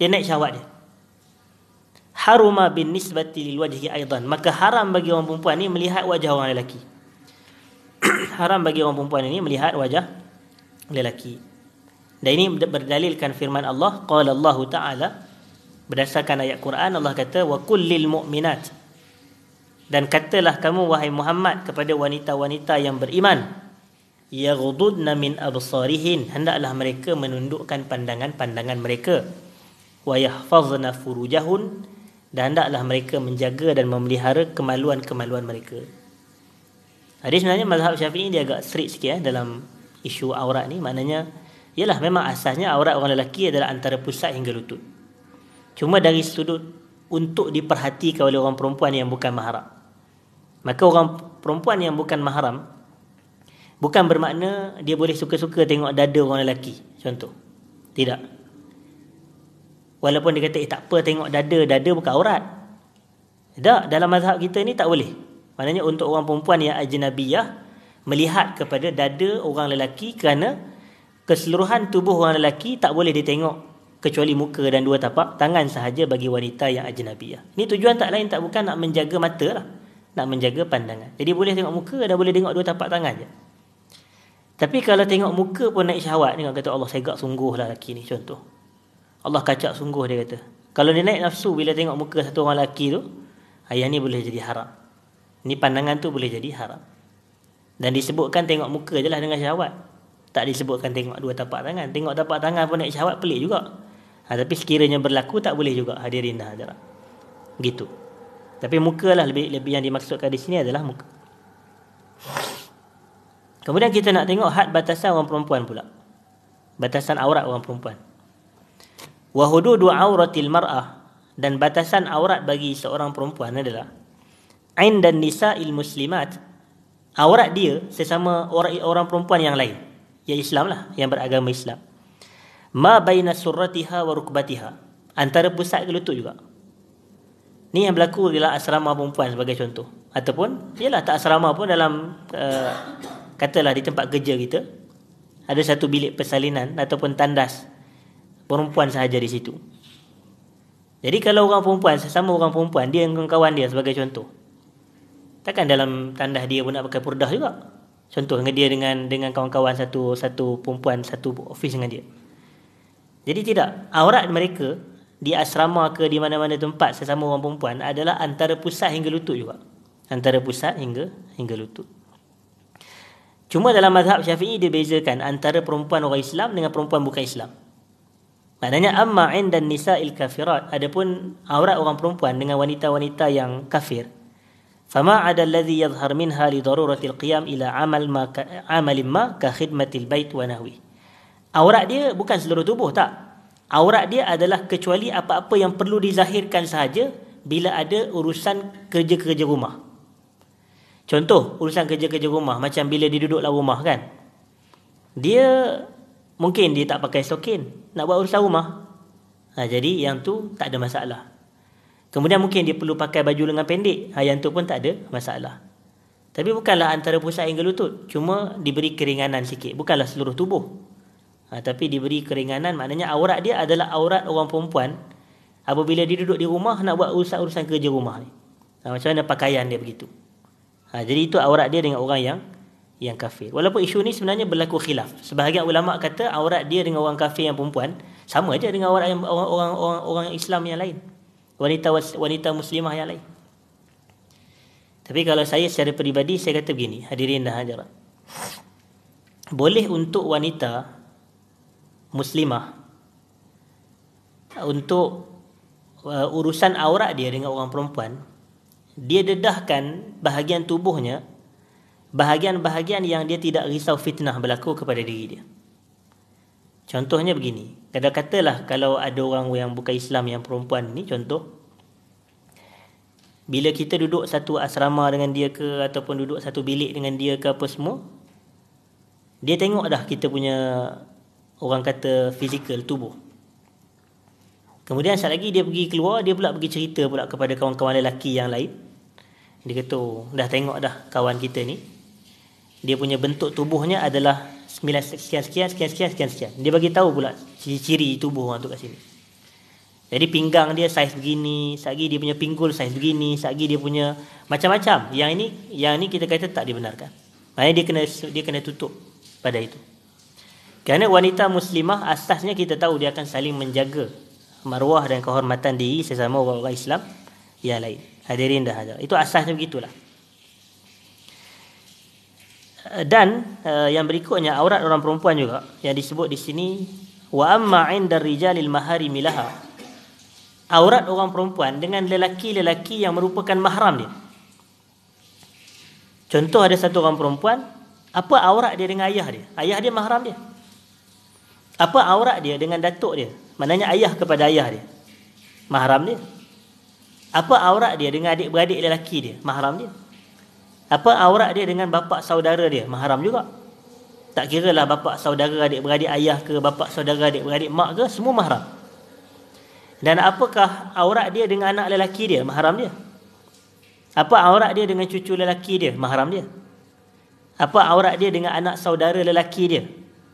A: dia naik syahwat dia haruma bin nisbati lil wajhi aidan maka haram bagi orang perempuan ni melihat wajah orang lelaki haram bagi orang perempuan ini melihat wajah lelaki dan ini berdalilkan firman Allah qala Allah taala berdasarkan ayat Quran Allah kata wa kullil mu'minat dan katalah kamu wahai Muhammad kepada wanita-wanita yang beriman yaghuddna min absarihin hendaklah mereka menundukkan pandangan-pandangan mereka wa yahfazna furujahun dan hendaklah mereka menjaga dan memelihara kemaluan-kemaluan mereka Hadis sebenarnya mazhab Syafi'i dia agak strict sikit eh, dalam isu aurat ni maknanya ialah memang asasnya aurat orang lelaki adalah antara pusat hingga lutut cuma dari sudut untuk diperhatikan oleh orang perempuan yang bukan mahram maka orang perempuan yang bukan mahram Bukan bermakna dia boleh suka-suka tengok dada orang lelaki. Contoh. Tidak. Walaupun dia kata, eh tak apa tengok dada. Dada bukan aurat. Tak. Dalam mazhab kita ni tak boleh. Maknanya untuk orang perempuan yang ajnabiyah. Melihat kepada dada orang lelaki kerana keseluruhan tubuh orang lelaki tak boleh ditengok. Kecuali muka dan dua tapak tangan sahaja bagi wanita yang ajnabiyah. Ini tujuan tak lain tak bukan nak menjaga mata lah. Nak menjaga pandangan. Jadi boleh tengok muka dan boleh tengok dua tapak tangan je. Tapi kalau tengok muka pun naik syahwat Dia kata Allah segak sungguh lah lelaki ni contoh Allah kacak sungguh dia kata Kalau dia naik nafsu bila tengok muka satu orang lelaki tu Ayah ni boleh jadi haram Ni pandangan tu boleh jadi haram Dan disebutkan tengok muka je lah dengan syahwat Tak disebutkan tengok dua tapak tangan Tengok tapak tangan pun naik syahwat pelik juga ha, Tapi sekiranya berlaku tak boleh juga hadirin dah hadirat Gitu Tapi muka lah lebih, lebih yang dimaksudkan di sini adalah muka Kemudian kita nak tengok had batasan orang perempuan pula. Batasan aurat orang perempuan. Wa hududu auratil mar'ah dan batasan aurat bagi seorang perempuan adalah ain dan nisa'il muslimat aurat dia sesama orang orang perempuan yang lain ya Islam lah yang beragama Islam ma baina suratihah wa rukbatiha antara pusat ke lutut juga ni yang berlaku ialah asrama perempuan sebagai contoh ataupun ialah tak asrama pun dalam uh, katalah di tempat kerja kita ada satu bilik persalinan ataupun tandas perempuan sahaja di situ. Jadi kalau orang perempuan sesama orang perempuan dia dengan kawan dia sebagai contoh. Takkan dalam tandas dia pun nak pakai purdah juga. Contoh dengan dia dengan dengan kawan-kawan satu satu perempuan satu office dengan dia. Jadi tidak aurat mereka di asrama ke di mana-mana tempat sesama orang perempuan adalah antara pusat hingga lutut juga. Antara pusat hingga hingga lutut. Cuma dalam mazhab syafi'i dia bezakan antara perempuan orang Islam dengan perempuan bukan Islam. Maknanya amma indan nisa'il kafirat. Adapun aurat orang perempuan dengan wanita-wanita yang kafir. Fama ada allazi yadhhar minha li daruratil qiyam ila amal ma amal ma ka khidmatil bait wa nahwi. Aurat dia bukan seluruh tubuh tak. Aurat dia adalah kecuali apa-apa yang perlu dizahirkan sahaja bila ada urusan kerja-kerja rumah. Contoh urusan kerja-kerja rumah macam bila dia duduklah rumah kan. Dia mungkin dia tak pakai stokin nak buat urusan rumah. Ha, jadi yang tu tak ada masalah. Kemudian mungkin dia perlu pakai baju lengan pendek. Ha, yang tu pun tak ada masalah. Tapi bukanlah antara pusat hingga lutut. Cuma diberi keringanan sikit. Bukanlah seluruh tubuh. Ha, tapi diberi keringanan maknanya aurat dia adalah aurat orang perempuan. Apabila dia duduk di rumah nak buat urusan-urusan kerja rumah Ha, macam mana pakaian dia begitu. Ha, jadi itu aurat dia dengan orang yang yang kafir. Walaupun isu ni sebenarnya berlaku khilaf. Sebahagian ulama kata aurat dia dengan orang kafir yang perempuan sama aja dengan aurat yang orang orang orang, orang Islam yang lain. Wanita wanita muslimah yang lain. Tapi kalau saya secara peribadi saya kata begini, hadirin dan hadirat. Boleh untuk wanita muslimah untuk uh, urusan aurat dia dengan orang perempuan dia dedahkan bahagian tubuhnya bahagian-bahagian yang dia tidak risau fitnah berlaku kepada diri dia. Contohnya begini, kadang katalah kalau ada orang yang bukan Islam yang perempuan ni contoh bila kita duduk satu asrama dengan dia ke ataupun duduk satu bilik dengan dia ke apa semua dia tengok dah kita punya orang kata fizikal tubuh. Kemudian sekali lagi dia pergi keluar, dia pula pergi cerita pula kepada kawan-kawan lelaki yang lain. Dia kata oh, dah tengok dah kawan kita ni dia punya bentuk tubuhnya adalah sembilan sekian sekian sekian sekian sekian sekian. Dia bagi tahu pula ciri-ciri tubuh orang tu kat sini. Jadi pinggang dia saiz begini, satgi dia punya pinggul saiz begini, satgi dia punya macam-macam. Yang ini yang ini kita kata tak dibenarkan. Maknanya dia kena dia kena tutup pada itu. Kerana wanita muslimah asasnya kita tahu dia akan saling menjaga maruah dan kehormatan diri sesama orang-orang Islam yang lain hadirin dah hajar. Itu asasnya begitulah. Eh, dan eh, yang berikutnya aurat orang perempuan juga yang disebut di sini wa amma inda rijalil mahari milaha. Aurat orang perempuan dengan lelaki-lelaki yang merupakan mahram dia. Contoh ada satu orang perempuan, apa aurat dia dengan ayah dia? Ayah dia mahram dia. Apa aurat dia dengan datuk dia? Maknanya ayah kepada ayah dia. Mahram dia. Apa aurat dia dengan adik-beradik lelaki dia? Mahram dia. Apa aurat dia dengan bapa saudara dia? Mahram juga. Tak kira lah bapa saudara adik-beradik ayah ke, bapa saudara adik-beradik mak ke, semua mahram. Dan apakah aurat dia dengan anak lelaki dia? Mahram dia. Apa aurat dia dengan cucu lelaki dia? Mahram dia. Apa aurat dia dengan anak saudara lelaki dia?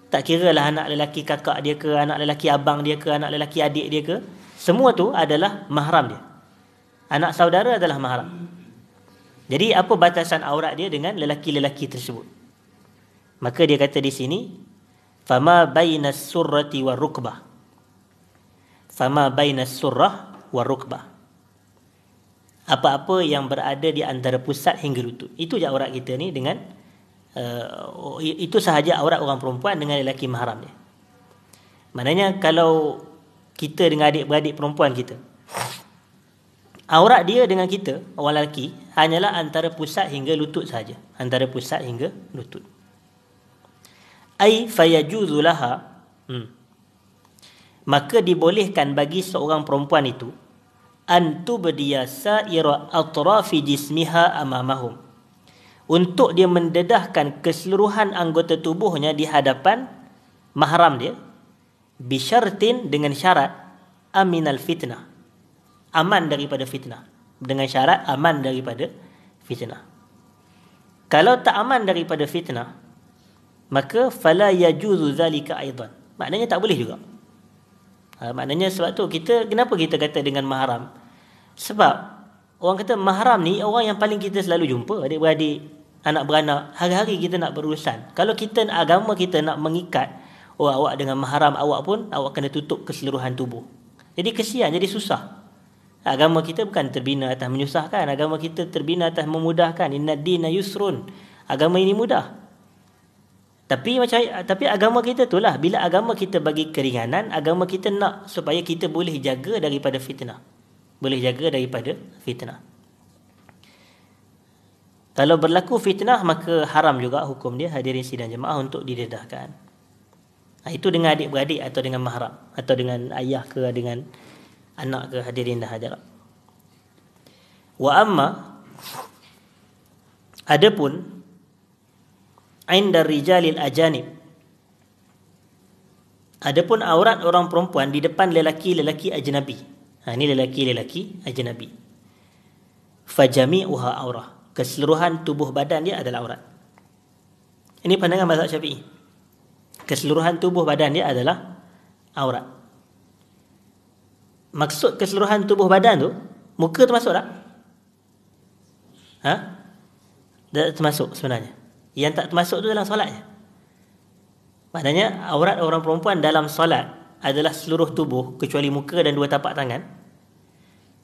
A: Tak kira lah anak lelaki kakak dia ke, anak lelaki abang dia ke, anak lelaki adik dia ke. Semua tu adalah mahram dia anak saudara adalah mahram. Jadi apa batasan aurat dia dengan lelaki-lelaki tersebut? Maka dia kata di sini, fama bainas surrati wa rukbah. Fama bainas surrah wa rukbah. Apa-apa yang berada di antara pusat hingga lutut. Itu je aurat kita ni dengan uh, itu sahaja aurat orang perempuan dengan lelaki mahram dia. Maknanya kalau kita dengan adik-beradik perempuan kita aurat dia dengan kita orang lelaki hanyalah antara pusat hingga lutut saja antara pusat hingga lutut ai fayajuzu laha hmm. maka dibolehkan bagi seorang perempuan itu antu badiyasa ira atrafi jismiha amamahum untuk dia mendedahkan keseluruhan anggota tubuhnya di hadapan mahram dia bishartin dengan syarat aminal fitnah aman daripada fitnah dengan syarat aman daripada fitnah kalau tak aman daripada fitnah maka fala yajuzu zalika aidan maknanya tak boleh juga ha, maknanya sebab tu kita kenapa kita kata dengan mahram sebab orang kata mahram ni orang yang paling kita selalu jumpa adik-beradik anak beranak hari-hari kita nak berurusan kalau kita agama kita nak mengikat orang awak dengan mahram awak pun awak kena tutup keseluruhan tubuh jadi kesian jadi susah agama kita bukan terbina atas menyusahkan agama kita terbina atas memudahkan inna dina yusrun agama ini mudah tapi macam tapi agama kita tu lah. bila agama kita bagi keringanan agama kita nak supaya kita boleh jaga daripada fitnah boleh jaga daripada fitnah kalau berlaku fitnah maka haram juga hukum dia hadirin sidang jemaah untuk didedahkan ha, itu dengan adik-beradik atau dengan mahram atau dengan ayah ke dengan anak ke hadirin dan hadirat wa amma adapun indar rijalil ajanib adapun aurat orang perempuan di depan lelaki-lelaki ajnabi ha ni lelaki-lelaki ajnabi fajami'uha aurah keseluruhan tubuh badan dia adalah aurat ini pandangan mazhab syafi'i keseluruhan tubuh badan dia adalah aurat maksud keseluruhan tubuh badan tu muka termasuk tak? Ha? Tak termasuk sebenarnya. Yang tak termasuk tu dalam solatnya. Maknanya aurat orang perempuan dalam solat adalah seluruh tubuh kecuali muka dan dua tapak tangan.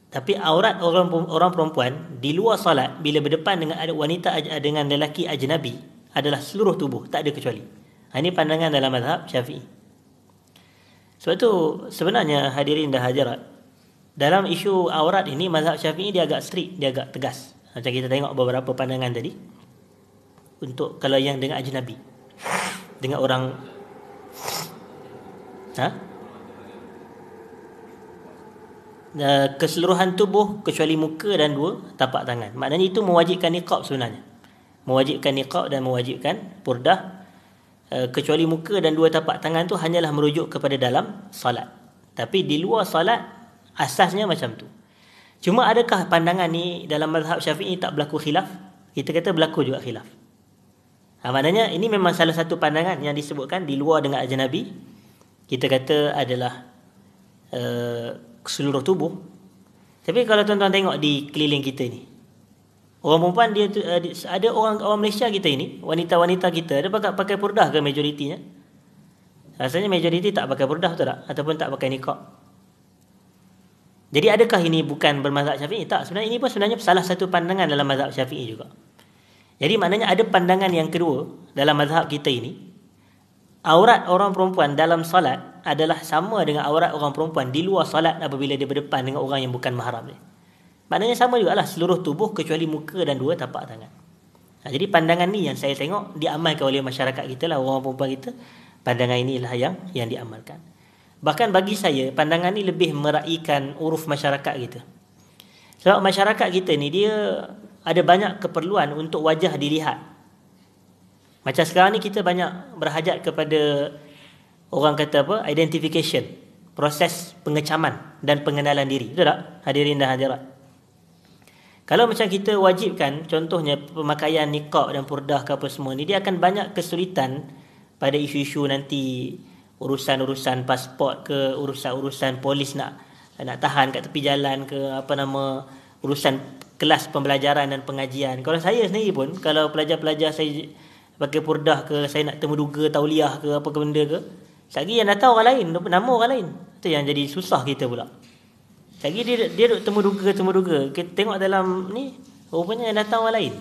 A: Tapi aurat orang orang perempuan di luar solat bila berdepan dengan ada wanita dengan lelaki ajnabi adalah seluruh tubuh tak ada kecuali. Ha, ini pandangan dalam mazhab Syafi'i. Sebab itu sebenarnya hadirin dah hajarat dalam isu aurat ini mazhab Syafi'i dia agak strict, dia agak tegas. Macam kita tengok beberapa pandangan tadi untuk kalau yang dengan aji nabi dengan orang ha? keseluruhan tubuh kecuali muka dan dua tapak tangan. Maknanya itu mewajibkan niqab sebenarnya. Mewajibkan niqab dan mewajibkan purdah Eh, kecuali muka dan dua tapak tangan tu hanyalah merujuk kepada dalam salat, Tapi di luar salat asasnya macam tu. Cuma adakah pandangan ni dalam mazhab Syafi'i tak berlaku khilaf? Kita kata berlaku juga khilaf. Ha, maknanya ini memang salah satu pandangan yang disebutkan di luar dengan ajaran Nabi. Kita kata adalah uh, seluruh tubuh. Tapi kalau tuan-tuan tengok di keliling kita ni, Orang perempuan dia tu, eh, ada orang orang Malaysia kita ini, wanita-wanita kita ada pakai pakai purdah ke majoritinya? Rasanya majoriti tak pakai purdah tu tak? Ataupun tak pakai nikah? Jadi adakah ini bukan bermazhab syafi'i? Tak, sebenarnya ini pun sebenarnya salah satu pandangan dalam mazhab syafi'i juga. Jadi maknanya ada pandangan yang kedua dalam mazhab kita ini. Aurat orang perempuan dalam solat adalah sama dengan aurat orang perempuan di luar solat apabila dia berdepan dengan orang yang bukan mahramnya. Maknanya sama juga lah seluruh tubuh kecuali muka dan dua tapak tangan. Ha, jadi pandangan ni yang saya tengok diamalkan oleh masyarakat kita lah, orang perempuan kita. Pandangan inilah yang yang diamalkan. Bahkan bagi saya, pandangan ni lebih meraihkan uruf masyarakat kita. Sebab masyarakat kita ni dia ada banyak keperluan untuk wajah dilihat. Macam sekarang ni kita banyak berhajat kepada orang kata apa, identification. Proses pengecaman dan pengenalan diri. Betul tak? Hadirin dan hadirat. Kalau macam kita wajibkan contohnya pemakaian niqab dan purdah ke apa semua ni dia akan banyak kesulitan pada isu-isu nanti urusan-urusan pasport ke urusan-urusan polis nak nak tahan kat tepi jalan ke apa nama urusan kelas pembelajaran dan pengajian. Kalau saya sendiri pun kalau pelajar-pelajar saya pakai purdah ke saya nak temuduga tauliah ke apa ke benda ke, lagi yang datang orang lain, nama orang lain. Itu yang jadi susah kita pula. Lagi dia dia duk temuduga temuduga. Kita tengok dalam ni rupanya yang datang orang lain.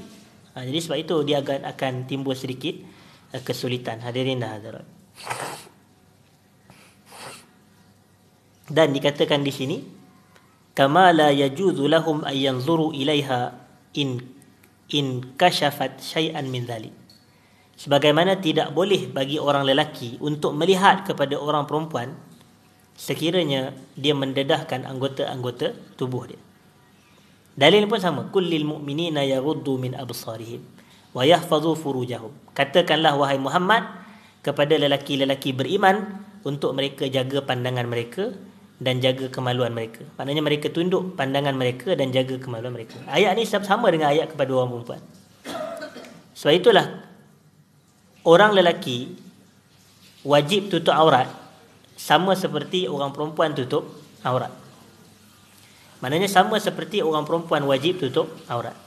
A: Ha, jadi sebab itu dia akan akan timbul sedikit uh, kesulitan hadirin dan hadirat. Dan dikatakan di sini kama la yajuzu lahum ay yanzuru ilaiha in in kashafat Shay'an min dhalik. Sebagaimana tidak boleh bagi orang lelaki untuk melihat kepada orang perempuan sekiranya dia mendedahkan anggota-anggota tubuh dia. Dalil pun sama. Kullil mu'minina yaruddu min absarihim wa yahfazu furujahum. Katakanlah wahai Muhammad kepada lelaki-lelaki beriman untuk mereka jaga pandangan mereka dan jaga kemaluan mereka. Maknanya mereka tunduk pandangan mereka dan jaga kemaluan mereka. Ayat ini ni sama dengan ayat kepada orang perempuan. Sebab itulah orang lelaki wajib tutup aurat sama seperti orang perempuan tutup aurat. Maknanya sama seperti orang perempuan wajib tutup aurat.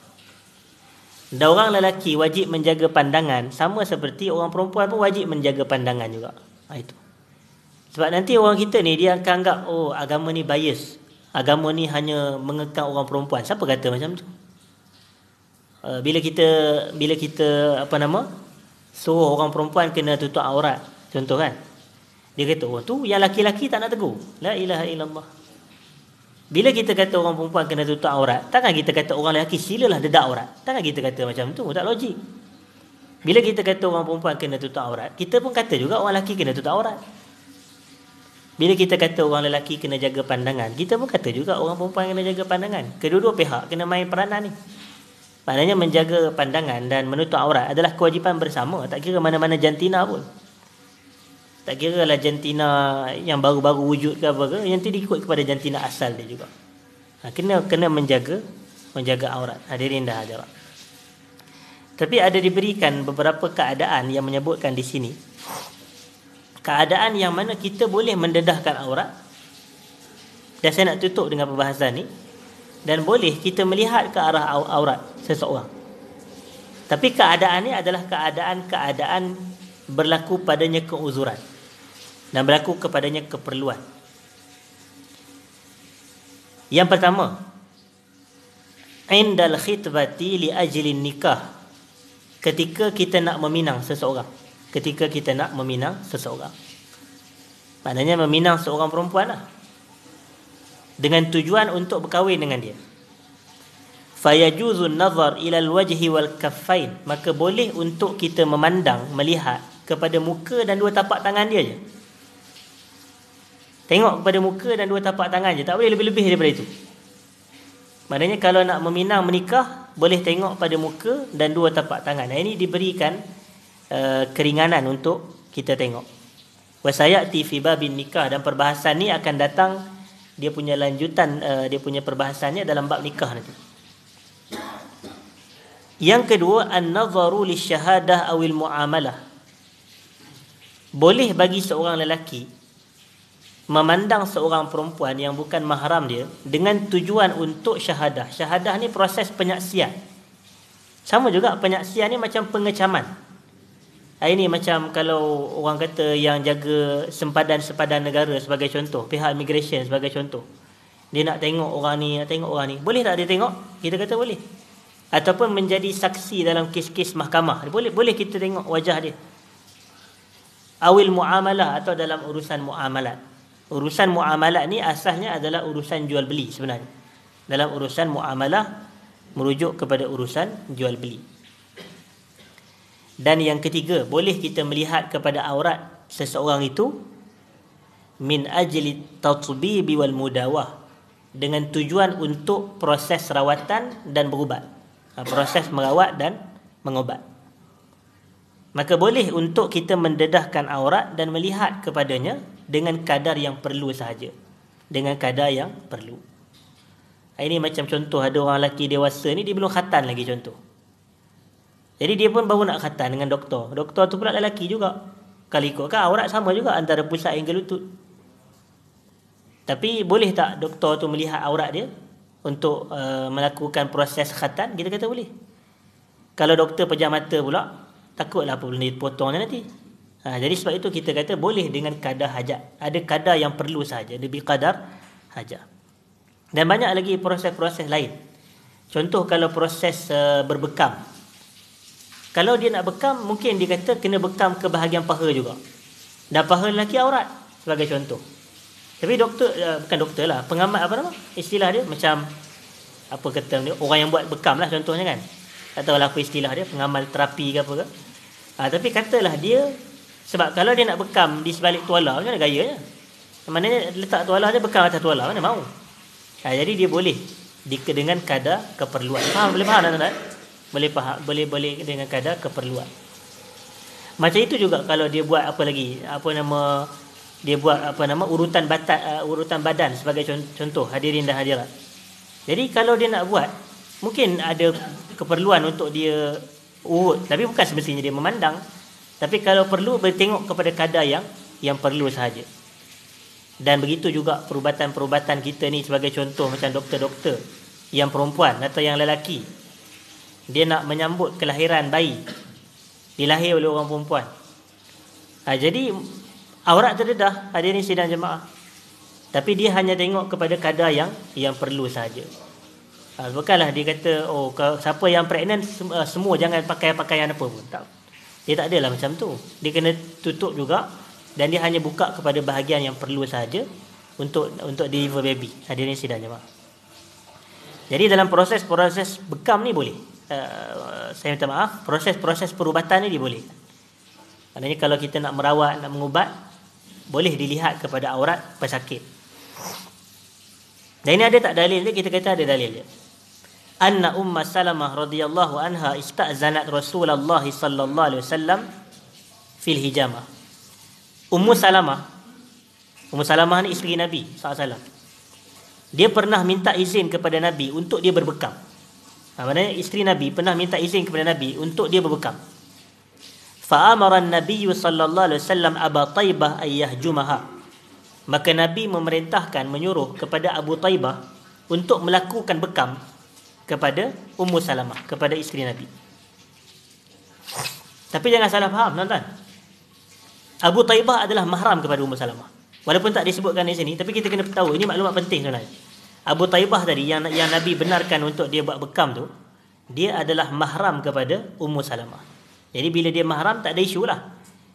A: Dan orang lelaki wajib menjaga pandangan sama seperti orang perempuan pun wajib menjaga pandangan juga. Ha, itu. Sebab nanti orang kita ni dia akan anggap oh agama ni bias. Agama ni hanya mengekang orang perempuan. Siapa kata macam tu? Uh, bila kita bila kita apa nama suruh orang perempuan kena tutup aurat contoh kan dia kata orang oh, tu yang laki-laki tak nak tegur. La ilaha illallah. Bila kita kata orang perempuan kena tutup aurat, takkan kita kata orang lelaki silalah dedak aurat. Takkan kita kata macam tu, tak logik. Bila kita kata orang perempuan kena tutup aurat, kita pun kata juga orang lelaki kena tutup aurat. Bila kita kata orang lelaki kena jaga pandangan, kita pun kata juga orang perempuan kena jaga pandangan. Kedua-dua pihak kena main peranan ni. Maknanya menjaga pandangan dan menutup aurat adalah kewajipan bersama, tak kira mana-mana jantina pun. Tak kira lah jantina yang baru-baru wujud ke apa ke, yang tadi ikut kepada jantina asal dia juga. Ha, kena kena menjaga menjaga aurat. Hadirin dah ada. Tapi ada diberikan beberapa keadaan yang menyebutkan di sini. Keadaan yang mana kita boleh mendedahkan aurat dan saya nak tutup dengan perbahasan ni dan boleh kita melihat ke arah aurat seseorang. Tapi keadaan ni adalah keadaan-keadaan berlaku padanya keuzuran dan berlaku kepadanya keperluan. Yang pertama, indal khitbati li ajli nikah. Ketika kita nak meminang seseorang, ketika kita nak meminang seseorang. Maknanya meminang seorang perempuanlah. Dengan tujuan untuk berkahwin dengan dia fayajuzu nazar ila alwajhi wal kaffain maka boleh untuk kita memandang melihat kepada muka dan dua tapak tangan dia je tengok kepada muka dan dua tapak tangan je tak boleh lebih-lebih daripada itu maknanya kalau nak meminang menikah boleh tengok pada muka dan dua tapak tangan nah, ini diberikan uh, keringanan untuk kita tengok wasayati fi babin nikah dan perbahasan ni akan datang dia punya lanjutan uh, dia punya perbahasannya dalam bab nikah nanti yang kedua an-nazaru lisyahadah awil muamalah. Boleh bagi seorang lelaki memandang seorang perempuan yang bukan mahram dia dengan tujuan untuk syahadah. Syahadah ni proses penyaksian. Sama juga penyaksian ni macam pengecaman. Ini macam kalau orang kata yang jaga sempadan-sempadan negara sebagai contoh, pihak immigration sebagai contoh. Dia nak tengok orang ni, nak tengok orang ni. Boleh tak dia tengok? Kita kata boleh ataupun menjadi saksi dalam kes-kes mahkamah. Boleh boleh kita tengok wajah dia. Awil muamalah atau dalam urusan muamalat. Urusan muamalat ni asalnya adalah urusan jual beli sebenarnya. Dalam urusan muamalah merujuk kepada urusan jual beli. Dan yang ketiga, boleh kita melihat kepada aurat seseorang itu min ajli tatbibi wal mudawah dengan tujuan untuk proses rawatan dan berubat. Ah, proses merawat dan mengobat. Maka boleh untuk kita mendedahkan aurat dan melihat kepadanya dengan kadar yang perlu sahaja. Dengan kadar yang perlu. Ah, ini macam contoh ada orang lelaki dewasa ni dia belum khatan lagi contoh. Jadi dia pun baru nak khatan dengan doktor. Doktor tu pula lelaki juga. Kalau ikut kan aurat sama juga antara pusat hingga lutut. Tapi boleh tak doktor tu melihat aurat dia untuk uh, melakukan proses khatan kita kata boleh kalau doktor pejam mata pula takutlah apa benda potong nanti ha, jadi sebab itu kita kata boleh dengan kadar hajat ada kadar yang perlu saja lebih kadar hajat dan banyak lagi proses-proses lain contoh kalau proses uh, berbekam kalau dia nak bekam mungkin dia kata kena bekam ke bahagian paha juga dan paha lelaki aurat sebagai contoh tapi doktor uh, bukan doktor lah, pengamat apa nama? Istilah dia macam apa kata dia, orang yang buat bekam lah contohnya kan. Tak tahu lah apa istilah dia, pengamal terapi ke apa ke. Uh, tapi katalah dia sebab kalau dia nak bekam di sebalik tuala macam mana gayanya? Maknanya letak tuala dia bekam atas tuala mana mau. Uh, jadi dia boleh dengan kadar keperluan. Faham boleh faham tuan-tuan? Boleh faham, boleh boleh dengan kadar keperluan. Macam itu juga kalau dia buat apa lagi? Apa nama dia buat apa nama urutan batat uh, urutan badan sebagai contoh hadirin dan hadirat. Jadi kalau dia nak buat mungkin ada keperluan untuk dia urut tapi bukan semestinya dia memandang tapi kalau perlu bertengok kepada kadar yang yang perlu sahaja. Dan begitu juga perubatan-perubatan kita ni sebagai contoh macam doktor-doktor yang perempuan atau yang lelaki dia nak menyambut kelahiran bayi dilahir oleh orang perempuan. Ha, jadi aurat terdedah hadirin sidang jemaah tapi dia hanya tengok kepada kadar yang yang perlu saja ah, bukanlah dia kata oh siapa yang pregnant ah, semua jangan pakai pakaian apa pun tak dia tak adalah macam tu dia kena tutup juga dan dia hanya buka kepada bahagian yang perlu saja untuk untuk deliver baby hadirin sidang jemaah jadi dalam proses-proses bekam ni boleh Uh, saya minta maaf proses-proses perubatan ni dia boleh maknanya kalau kita nak merawat nak mengubat boleh dilihat kepada aurat pesakit. Dan ini ada tak dalil dia? Kita kata ada dalil dia. Anna Ummu Salamah radhiyallahu anha istazanat Rasulullah sallallahu alaihi wasallam fil Hijama. Ummu Salamah Ummu Salamah ni isteri Nabi sallallahu alaihi Dia pernah minta izin kepada Nabi untuk dia berbekam. Ha, maknanya isteri Nabi pernah minta izin kepada Nabi untuk dia berbekam. فأمر Nabi Sallallahu الله عليه وسلم أبا طيبة أن maka nabi memerintahkan menyuruh kepada Abu Taibah untuk melakukan bekam kepada Ummu Salamah kepada isteri nabi tapi jangan salah faham tuan-tuan Abu Taibah adalah mahram kepada Ummu Salamah walaupun tak disebutkan di sini tapi kita kena tahu ini maklumat penting tuan-tuan Abu Taibah tadi yang yang nabi benarkan untuk dia buat bekam tu dia adalah mahram kepada Ummu Salamah jadi bila dia mahram tak ada isu lah.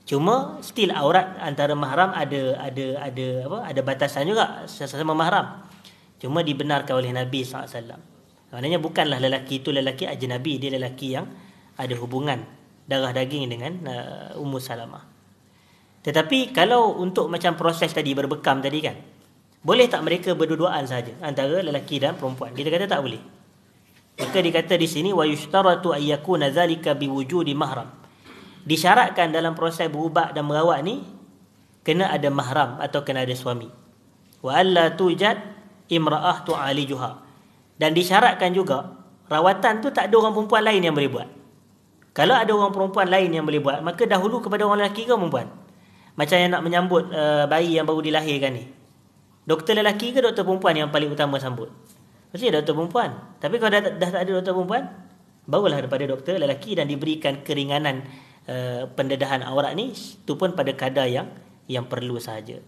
A: Cuma still aurat antara mahram ada ada ada apa ada batasan juga sesama mahram. Cuma dibenarkan oleh Nabi SAW. Maknanya bukanlah lelaki itu lelaki ajnabi. Dia lelaki yang ada hubungan darah daging dengan uh, Ummu Salamah. Tetapi kalau untuk macam proses tadi berbekam tadi kan. Boleh tak mereka berduaan saja antara lelaki dan perempuan? Kita kata tak boleh. Maka dikata di sini wa yushtaratu ayyakuna zalika biwujudi mahram. Disyaratkan dalam proses berubah dan merawat ni kena ada mahram atau kena ada suami. Wa alla tujad imra'ah tu tu'alijuha. Dan disyaratkan juga rawatan tu tak ada orang perempuan lain yang boleh buat. Kalau ada orang perempuan lain yang boleh buat, maka dahulu kepada orang lelaki ke membuat. Macam yang nak menyambut uh, bayi yang baru dilahirkan ni. Doktor lelaki ke doktor perempuan yang paling utama sambut? Mesti ada doktor perempuan. Tapi kalau dah, dah tak ada doktor perempuan, barulah daripada doktor lelaki dan diberikan keringanan uh, pendedahan aurat ni tu pun pada kadar yang yang perlu sahaja.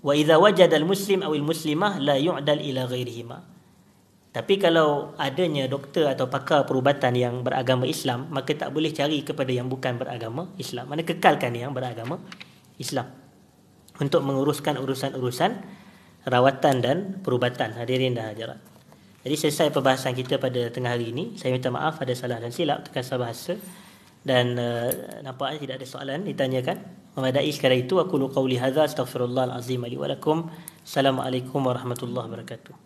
A: Wa idza wajadal muslim awil muslimah la yu'dal ila ghairihima. Tapi kalau adanya doktor atau pakar perubatan yang beragama Islam, maka tak boleh cari kepada yang bukan beragama Islam. Mana kekalkan yang beragama Islam untuk menguruskan urusan-urusan rawatan dan perubatan hadirin dan hadirat. Jadi selesai perbahasan kita pada tengah hari ini. Saya minta maaf ada salah dan silap terkasar bahasa dan uh, nampaknya tidak ada soalan ditanyakan. Memadai sekarang itu aku lu qauli hadza astaghfirullah alazim li wa lakum. Assalamualaikum warahmatullahi wabarakatuh.